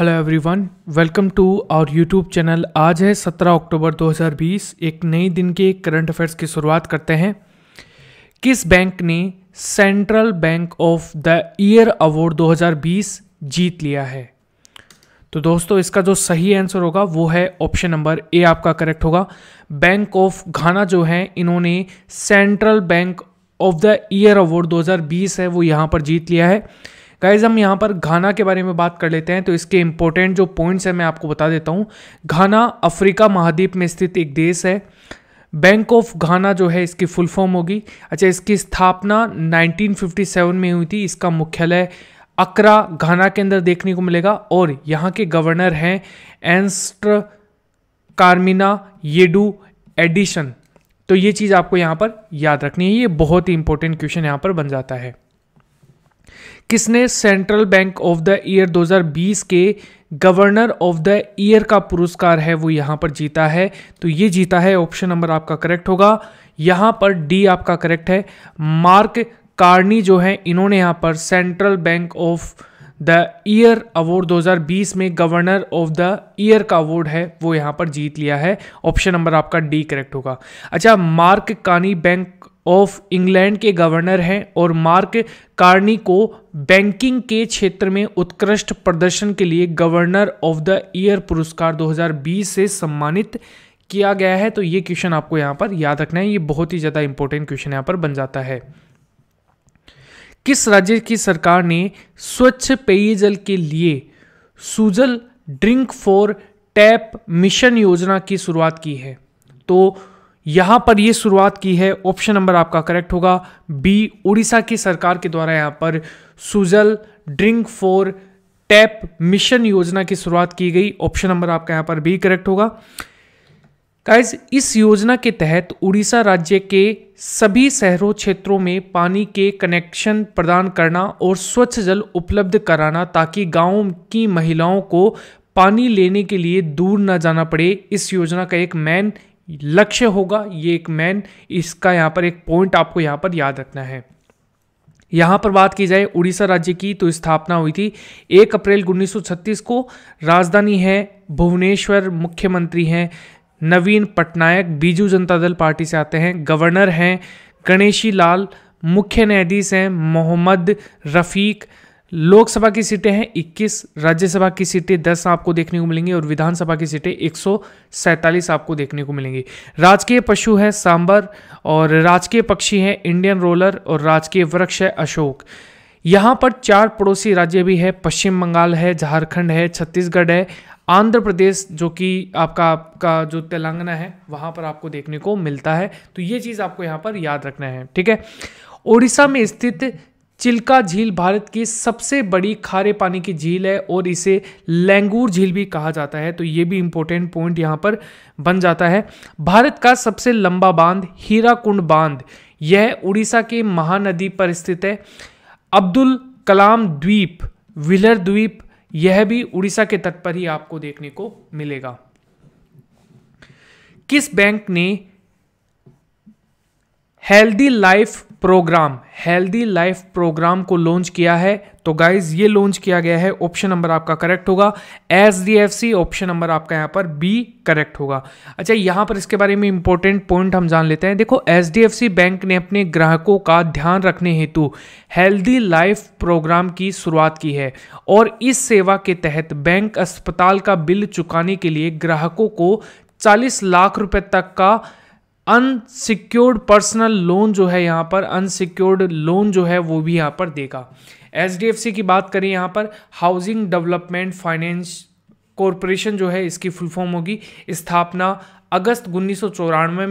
hello everyone welcome to our YouTube channel आज है 17 अक्टूबर 2020 एक नए दिन के करंट अफेयर्स की शुरुआत करते हैं किस बैंक ने central bank of the year award 2020 जीत लिया है तो दोस्तों इसका जो सही आंसर होगा वो है ऑप्शन नंबर ए आपका करेक्ट होगा बैंक ऑफ घाना जो है इन्होंने central bank of the year award 2020 है वो यहाँ पर जीत लिया है गाइज हम यहाँ पर घाना के बारे में बात कर लेते हैं तो इसके इंपॉर्टेंट जो पॉइंट्स हैं मैं आपको बता देता हूँ घाना अफ्रीका महाद्वीप में स्थित एक देश है बैंक ऑफ घाना जो है इसकी फुल फॉर्म होगी अच्छा इसकी स्थापना 1957 में हुई थी इसका मुख्यालय अकरा घाना के अंदर देखने को मिलेगा और यहाँ के गवर्नर हैं एंस्ट्र कार्मिना येडू एडिशन तो ये चीज़ आपको यहाँ पर याद रखनी है ये बहुत ही इंपॉर्टेंट क्वेश्चन यहाँ पर बन जाता है किसने central bank of the year 2020 के गवर्नर ऑफ द ईयर का पुरस्कार है वो यहाँ पर जीता है तो ये जीता है ऑप्शन नंबर आपका करेक्ट होगा यहाँ पर डी आपका करेक्ट है मार्क कार्नी जो है इन्होंने यहाँ पर central bank of the year award 2020 में गवर्नर ऑफ द ईयर का अवार्ड है वो यहाँ पर जीत लिया है ऑप्शन नंबर आपका डी करेक्ट होगा अच्छा Mark Carney bank of England के गवर्नर हैं और मार्क कार्नी को बैंकिंग के क्षेत्र में उत्कृष्ट प्रदर्शन के लिए गवर्नर ऑफ द ईयर पुरस्कार 2020 से सम्मानित किया गया है तो ये क्वेश्चन आपको यहाँ पर याद रखना है ये बहुत ही ज़्यादा इंपॉर्टेंट क्वेश्चन यहाँ पर बन जाता है किस राज्य की सरकार ने स्वच्छ पेयजल के लिए Sujal drink for tap mission योजना की शुरुआत की है तो यहां पर यह शुरुआत की है ऑप्शन नंबर आपका करेक्ट होगा बी उड़ीसा की सरकार के द्वारा यहाँ पर Sujal drink for tap mission योजना की शुरुआत की गई ऑप्शन नंबर आपका यहां पर बी करेक्ट होगा गाइज इस योजना के तहत उड़ीसा राज्य के सभी शहरों क्षेत्रों में पानी के कनेक्शन प्रदान करना और स्वच्छ जल उपलब्ध कराना ताकि गाँव की महिलाओं को पानी लेने के लिए दूर न जाना पड़े इस योजना का एक मेन लक्ष्य होगा ये एक मैन इसका यहाँ पर एक पॉइंट आपको यहाँ पर याद रखना है यहाँ पर बात की जाए उड़ीसा राज्य की तो स्थापना हुई थी एक अप्रैल 1936 को राजधानी है भुवनेश्वर मुख्यमंत्री हैं नवीन पटनायक बीजू जनता दल पार्टी से आते हैं गवर्नर हैं गणेशी लाल मुख्य न्यायाधीश हैं मोहम्मद रफ़ीक लोकसभा की सीटें हैं 21 राज्यसभा की सीटें 10 आपको देखने को मिलेंगी और विधानसभा की सीटें एक आपको देखने को मिलेंगी राजकीय पशु है सांबर और राजकीय पक्षी है इंडियन रोलर और राजकीय वृक्ष है अशोक यहाँ पर चार पड़ोसी राज्य भी है पश्चिम बंगाल है झारखंड है छत्तीसगढ़ है आंध्र प्रदेश जो कि आपका आपका जो तेलंगाना है वहाँ पर आपको देखने को मिलता है तो ये चीज़ आपको यहाँ पर याद रखना है ठीक है ओडिशा में स्थित चिल्का झील भारत की सबसे बड़ी खारे पानी की झील है और इसे लैंगूर झील भी कहा जाता है तो ये भी इंपॉर्टेंट पॉइंट यहाँ पर बन जाता है भारत का सबसे लंबा बांध हीराकुंड बांध यह उड़ीसा के महानदी पर स्थित है अब्दुल कलाम द्वीप विलर द्वीप यह भी उड़ीसा के तट पर ही आपको देखने को मिलेगा किस बैंक ने healthy life programme healthy life programme को लॉन्च किया है तो गाइज ये लॉन्च किया गया है ऑप्शन नंबर आपका करेक्ट होगा S D F C option number आपका यहाँ पर बी करेक्ट होगा अच्छा यहाँ पर इसके बारे में इंपॉर्टेंट पॉइंट हम जान लेते हैं देखो H D F C bank ने अपने ग्राहकों का ध्यान रखने हेतु हेल्दी लाइफ प्रोग्राम की शुरुआत की है और इस सेवा के तहत बैंक अस्पताल का बिल चुकाने के लिए ग्राहकों को चालीस लाख रुपये तक का अनसिक्योर्ड पर्सनल लोन जो है यहाँ पर अनसिक्योर्ड लोन जो है वो भी यहाँ पर देगा एच की बात करें यहाँ पर हाउसिंग डेवलपमेंट फाइनेंस कॉरपोरेशन जो है इसकी फुल फॉर्म होगी स्थापना अगस्त उन्नीस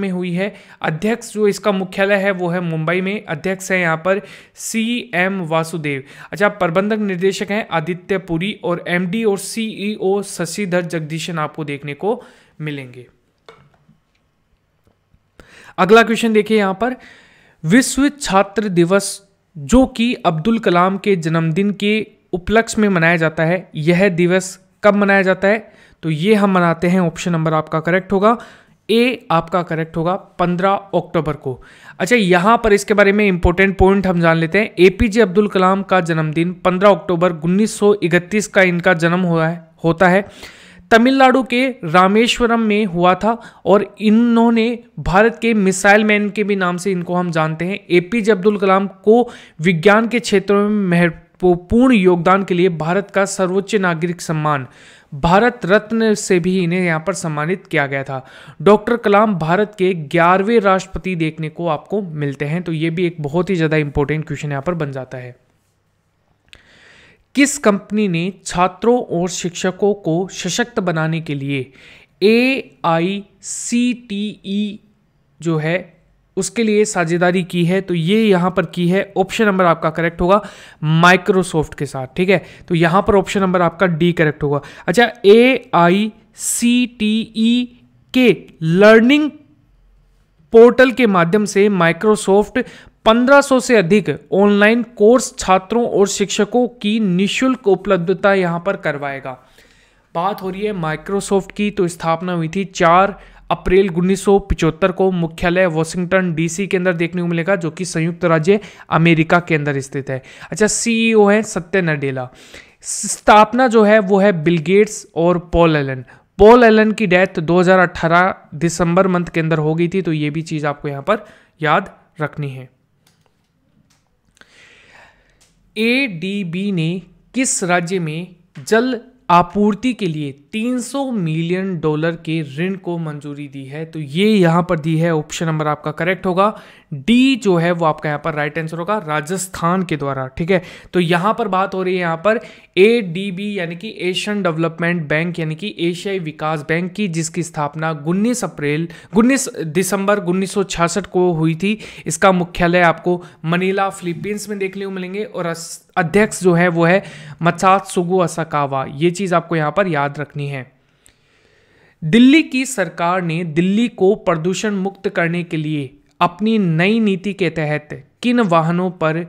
में हुई है अध्यक्ष जो इसका मुख्यालय है वो है मुंबई में अध्यक्ष है यहाँ पर सी एम वासुदेव अच्छा प्रबंधक निर्देशक हैं आदित्य पुरी और एमडी और सीईओ e शशिधर जगदीशन आपको देखने को मिलेंगे अगला क्वेश्चन देखिए यहां पर विश्व छात्र दिवस जो कि अब्दुल कलाम के जन्मदिन के उपलक्ष्य में मनाया जाता है यह दिवस कब मनाया जाता है तो ये हम मनाते हैं ऑप्शन नंबर आपका करेक्ट होगा ए आपका करेक्ट होगा 15 अक्टूबर को अच्छा यहां पर इसके बारे में इंपॉर्टेंट पॉइंट हम जान लेते हैं एपीजे अब्दुल कलाम का जन्मदिन 15 अक्टूबर 1931 का इनका जन्म हुआ है होता है तमिलनाडु के रामेश्वरम में हुआ था और इन्होंने भारत के मिसाइल मैन के भी नाम से इनको हम जानते हैं ए पी जे अब्दुल कलाम को विज्ञान के क्षेत्र में महत्वपूर्ण योगदान के लिए भारत का सर्वोच्च नागरिक सम्मान भारत रत्न से भी इन्हें यहाँ पर सम्मानित किया गया था डॉक्टर कलाम भारत के ग्यारहवें राष्ट्रपति देखने को आपको मिलते हैं तो ये भी एक बहुत ही ज़्यादा इंपॉर्टेंट क्वेश्चन यहाँ पर बन जाता है किस कंपनी ने छात्रों और शिक्षकों को सशक्त बनाने के लिए ए आई सी टी ई जो है उसके लिए साझेदारी की है तो ये यहां पर की है ऑप्शन नंबर आपका करेक्ट होगा माइक्रोसॉफ्ट के साथ ठीक है तो यहां पर ऑप्शन नंबर आपका डी करेक्ट होगा अच्छा ए आई सी टी ई के लर्निंग पोर्टल के माध्यम से माइक्रोसॉफ्ट 1500 से अधिक ऑनलाइन कोर्स छात्रों और शिक्षकों की निशुल्क उपलब्धता यहां पर करवाएगा बात हो रही है माइक्रोसॉफ्ट की तो स्थापना हुई थी चार अप्रैल उन्नीस को मुख्यालय वॉशिंगटन डीसी के अंदर देखने को मिलेगा जो कि संयुक्त राज्य अमेरिका के अंदर स्थित है अच्छा सीईओ e है सत्य नडेला स्थापना जो है वो है बिल गेट्स और पॉल एलन पॉल एलन की डेथ 2018 दिसंबर मंथ के अंदर हो गई थी तो ये भी चीज़ आपको यहाँ पर याद रखनी है ए डी बी ने किस राज्य में जल आपूर्ति के लिए 300 मिलियन डॉलर के ऋण को मंजूरी दी है तो ये यहाँ पर दी है ऑप्शन नंबर आपका करेक्ट होगा डी जो है वो आपका यहां पर राइट आंसर होगा राजस्थान के द्वारा ठीक है तो यहां पर बात हो रही है यहां पर ए यानी कि एशियन डेवलपमेंट बैंक यानी कि एशियाई विकास बैंक की जिसकी स्थापना उन्नीस अप्रैल उन्नीस दिसंबर उन्नीस को हुई थी इसका मुख्यालय आपको मनीला फिलीपींस में देखने को मिलेंगे और अध्यक्ष जो है वो है सुगु असकावा ये चीज़ आपको यहां पर याद रखनी है दिल्ली की सरकार ने दिल्ली को प्रदूषण मुक्त करने के लिए अपनी नई नीति के तहत किन वाहनों पर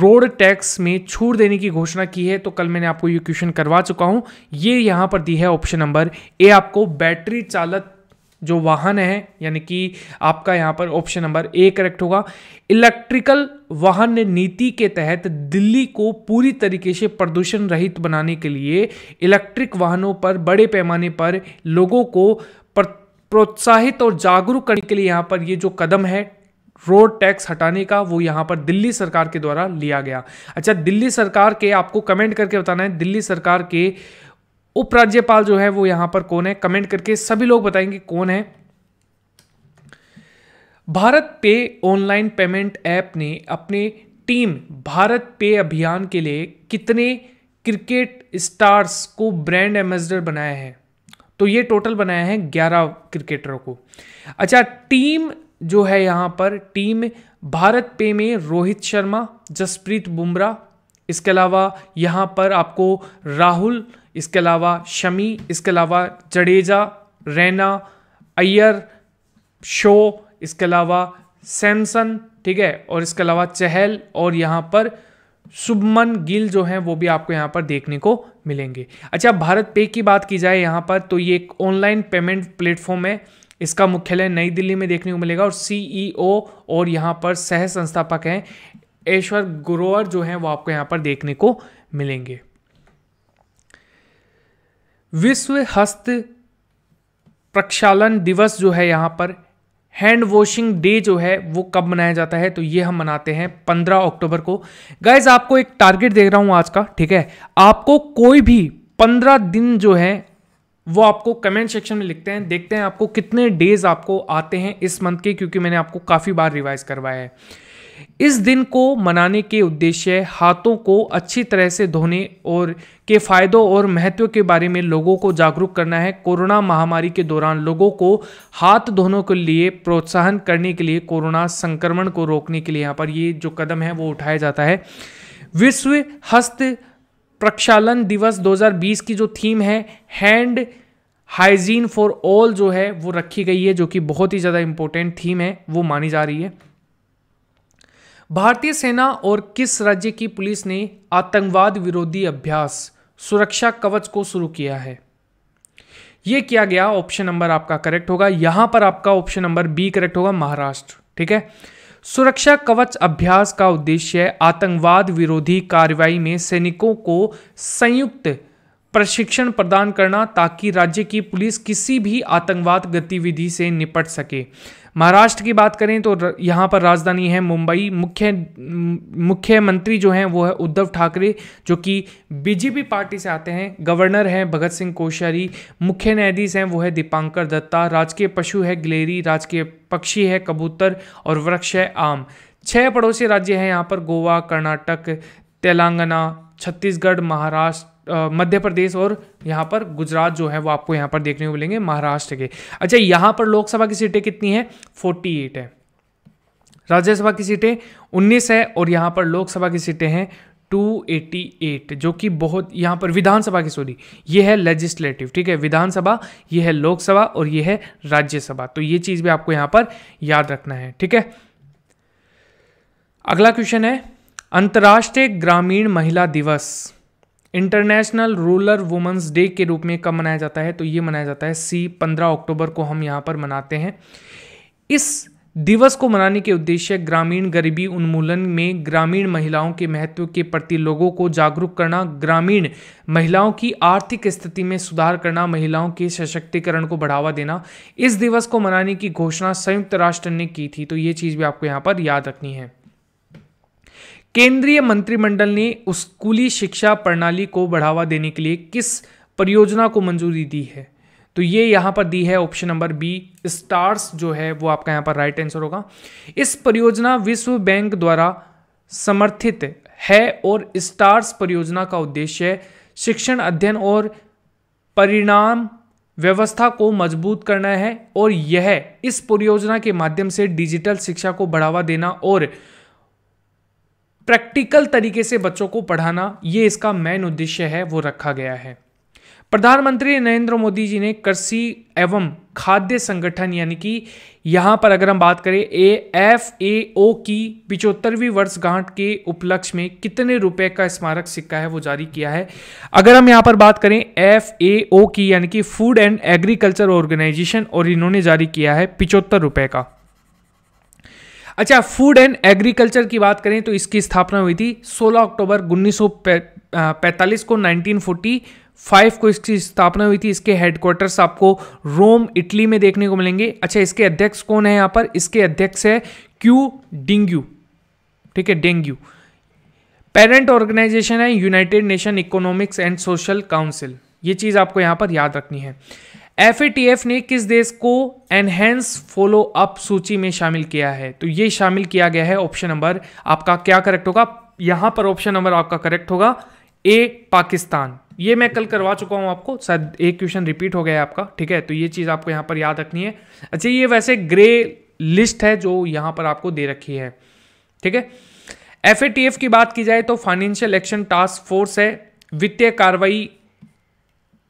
रोड टैक्स में छूट देने की घोषणा की है तो कल मैंने आपको ये क्वेश्चन करवा चुका हूँ ये यहाँ पर दी है ऑप्शन नंबर ए आपको बैटरी चालित जो वाहन है यानी कि आपका यहाँ पर ऑप्शन नंबर ए करेक्ट होगा इलेक्ट्रिकल वाहन नीति के तहत दिल्ली को पूरी तरीके से प्रदूषण रहित बनाने के लिए इलेक्ट्रिक वाहनों पर बड़े पैमाने पर लोगों को प्रोत्साहित और जागरूक करने के लिए यहाँ पर ये जो कदम है रोड टैक्स हटाने का वो यहाँ पर दिल्ली सरकार के द्वारा लिया गया अच्छा दिल्ली सरकार के आपको कमेंट करके बताना है दिल्ली सरकार के उपराज्यपाल जो है वो यहां पर कौन है कमेंट करके सभी लोग बताएंगे कौन है भारत पे ऑनलाइन पेमेंट ऐप ने अपने टीम भारत पे अभियान के लिए कितने क्रिकेट स्टार्स को ब्रांड एम्बेसडर बनाया है तो ये टोटल बनाया है ग्यारह क्रिकेटरों को अच्छा टीम जो है यहां पर टीम भारत पे में रोहित शर्मा जसप्रीत बुमराह इसके अलावा यहां पर आपको राहुल इसके अलावा शमी इसके अलावा जडेजा रैना अय्यर शो इसके अलावा सैमसन ठीक है और इसके अलावा चहल और यहाँ पर शुभमन गिल जो हैं वो भी आपको यहाँ पर देखने को मिलेंगे अच्छा भारत पे की बात की जाए यहाँ पर तो ये एक ऑनलाइन पेमेंट प्लेटफॉर्म है इसका मुख्यालय नई दिल्ली में देखने को मिलेगा और सीईओ e और यहाँ पर सह संस्थापक हैं ऐश्वर गुरोवर जो हैं वो आपको यहाँ पर देखने को मिलेंगे विश्व हस्त प्रक्षालन दिवस जो है यहाँ पर हैंड वॉशिंग डे जो है वो कब मनाया जाता है तो ये हम मनाते हैं 15 अक्टूबर को गाइज आपको एक टारगेट दे रहा हूँ आज का ठीक है आपको कोई भी 15 दिन जो है वो आपको कमेंट सेक्शन में लिखते हैं देखते हैं आपको कितने डेज आपको आते हैं इस मंथ के क्योंकि मैंने आपको काफ़ी बार रिवाइज करवाया है इस दिन को मनाने के उद्देश्य हाथों को अच्छी तरह से धोने और के फायदों और महत्व के बारे में लोगों को जागरूक करना है कोरोना महामारी के दौरान लोगों को हाथ धोने के लिए प्रोत्साहन करने के लिए कोरोना संक्रमण को रोकने के लिए यहाँ पर ये जो कदम है वो उठाया जाता है विश्व हस्त प्रक्षालन दिवस 2020 की जो थीम है हैंड हाइजीन फॉर ऑल जो है वो रखी गई है जो कि बहुत ही ज़्यादा इम्पोर्टेंट थीम है वो मानी जा रही है भारतीय सेना और किस राज्य की पुलिस ने आतंकवाद विरोधी अभ्यास सुरक्षा कवच को शुरू किया है यह किया गया ऑप्शन नंबर आपका करेक्ट होगा यहां पर आपका ऑप्शन नंबर बी करेक्ट होगा महाराष्ट्र ठीक है सुरक्षा कवच अभ्यास का उद्देश्य आतंकवाद विरोधी कार्रवाई में सैनिकों को संयुक्त प्रशिक्षण प्रदान करना ताकि राज्य की पुलिस किसी भी आतंकवाद गतिविधि से निपट सके महाराष्ट्र की बात करें तो यहाँ पर राजधानी है मुंबई मुख्य मुख्यमंत्री जो हैं वो है उद्धव ठाकरे जो कि बीजेपी पार्टी से आते हैं गवर्नर हैं भगत सिंह कोश्यारी मुख्य न्यायाधीश हैं वो है दीपांकर दत्ता राजकीय पशु है गिलेरी राजकीय पक्षी है कबूतर और वृक्ष है आम छः पड़ोसी राज्य हैं यहाँ पर गोवा कर्नाटक तेलंगाना छत्तीसगढ़ महाराष्ट्र मध्य प्रदेश और यहाँ पर गुजरात जो है वो आपको यहाँ पर देखने को मिलेंगे महाराष्ट्र के अच्छा यहाँ पर लोकसभा की सीटें कितनी है फोर्टी एट है राज्यसभा की सीटें उन्नीस है और यहाँ पर लोकसभा की सीटें हैं 288 जो कि बहुत यहाँ पर विधानसभा की सॉरी ये है लेजिस्लेटिव ठीक है विधानसभा ये है लोकसभा और ये है राज्यसभा तो ये चीज़ भी आपको यहाँ पर याद रखना है ठीक है अगला क्वेश्चन है अंतर्राष्ट्रीय ग्रामीण महिला दिवस इंटरनेशनल रूरल वुमेंस डे के रूप में कब मनाया जाता है तो ये मनाया जाता है सी पंद्रह अक्टूबर को हम यहाँ पर मनाते हैं इस दिवस को मनाने के उद्देश्य ग्रामीण गरीबी उन्मूलन में ग्रामीण महिलाओं के महत्व के प्रति लोगों को जागरूक करना ग्रामीण महिलाओं की आर्थिक स्थिति में सुधार करना महिलाओं के सशक्तिकरण को बढ़ावा देना इस दिवस को मनाने की घोषणा संयुक्त राष्ट्र ने की थी तो ये चीज़ भी आपको यहाँ पर याद रखनी है केंद्रीय मंत्रिमंडल ने स्कूली शिक्षा प्रणाली को बढ़ावा देने के लिए किस परियोजना को मंजूरी दी है तो ये यहाँ पर दी है ऑप्शन नंबर बी स्टार्स जो है वो आपका यहाँ पर राइट आंसर होगा इस परियोजना विश्व बैंक द्वारा समर्थित है और स्टार्स परियोजना का उद्देश्य शिक्षण अध्ययन और परिणाम व्यवस्था को मजबूत करना है और यह इस परियोजना के माध्यम से डिजिटल शिक्षा को बढ़ावा देना और प्रैक्टिकल तरीके से बच्चों को पढ़ाना ये इसका मेन उद्देश्य है वो रखा गया है प्रधानमंत्री नरेंद्र मोदी जी ने कृषि एवं खाद्य संगठन यानी कि यहाँ पर अगर हम बात करें ए एफ ए ओ की पिचहत्तरवीं वर्षगांठ के उपलक्ष्य में कितने रुपए का स्मारक सिक्का है वो जारी किया है अगर हम यहाँ पर बात करें एफ ए ओ की यानी कि फूड एंड एग्रीकल्चर ऑर्गेनाइजेशन और इन्होंने जारी किया है पिचहत्तर रुपए का अच्छा फूड एंड एग्रीकल्चर की बात करें तो इसकी स्थापना हुई थी 16 अक्टूबर 1945 को 1945 को इसकी स्थापना हुई थी इसके हेडक्वार्टर्स आपको रोम इटली में देखने को मिलेंगे अच्छा इसके अध्यक्ष कौन है यहाँ पर इसके अध्यक्ष है क्यू डिंग्यू ठीक है डेंग्यू पेरेंट ऑर्गेनाइजेशन है United Nation economics and social council ये चीज़ आपको यहाँ पर याद रखनी है एफ ने किस देश को एनहेंस फॉलो अप सूची में शामिल किया है तो ये शामिल किया गया है ऑप्शन नंबर आपका क्या करेक्ट होगा यहां पर ऑप्शन नंबर आपका करेक्ट होगा ए पाकिस्तान ये मैं कल करवा चुका हूं आपको शायद एक क्वेश्चन रिपीट हो गया है आपका ठीक है तो ये चीज़ आपको यहां पर याद रखनी है अच्छा ये वैसे ग्रे लिस्ट है जो यहां पर आपको दे रखी है ठीक है एफ की बात की जाए तो फाइनेंशियल एक्शन टास्क फोर्स है वित्तीय कार्रवाई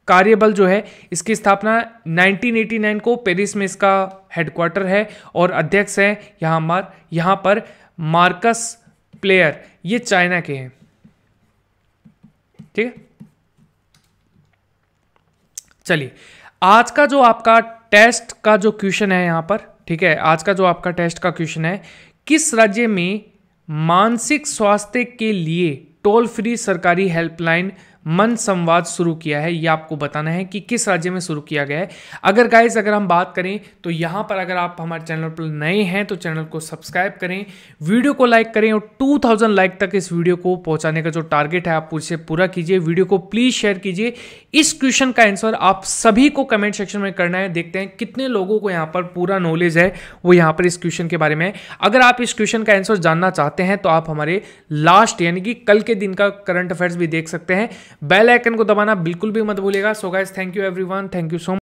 कार्यबल जो है इसकी स्थापना 1989 को पेरिस में इसका हेडक्वार्टर है और अध्यक्ष हैं यहाँ मार यहाँ पर मार्कस प्लेयर ये चाइना के हैं ठीक है चलिए आज का जो आपका टेस्ट का जो क्वेश्चन है यहाँ पर ठीक है आज का जो आपका टेस्ट का क्वेश्चन है किस राज्य में मानसिक स्वास्थ्य के लिए टोल फ्री सरकारी हेल्पलाइन मन संवाद शुरू किया है ये आपको बताना है कि किस राज्य में शुरू किया गया है अगर गाइज अगर हम बात करें तो यहाँ पर अगर आप हमारे चैनल पर नए हैं तो चैनल को सब्सक्राइब करें वीडियो को लाइक करें और 2000 लाइक तक इस वीडियो को पहुँचाने का जो टारगेट है आप उसे पूरा कीजिए वीडियो को प्लीज़ शेयर कीजिए इस क्वेश्चन का आंसर आप सभी को कमेंट सेक्शन में करना है देखते हैं कितने लोगों को यहाँ पर पूरा नॉलेज है वो यहाँ पर इस क्वेश्चन के बारे में अगर आप इस क्वेश्चन का आंसर जानना चाहते हैं तो आप हमारे लास्ट यानी कि कल के दिन का करंट अफेयर्स भी देख सकते हैं बेल आइकन को दबाना बिल्कुल भी मत भूलिएगा so guys thank you everyone thank you so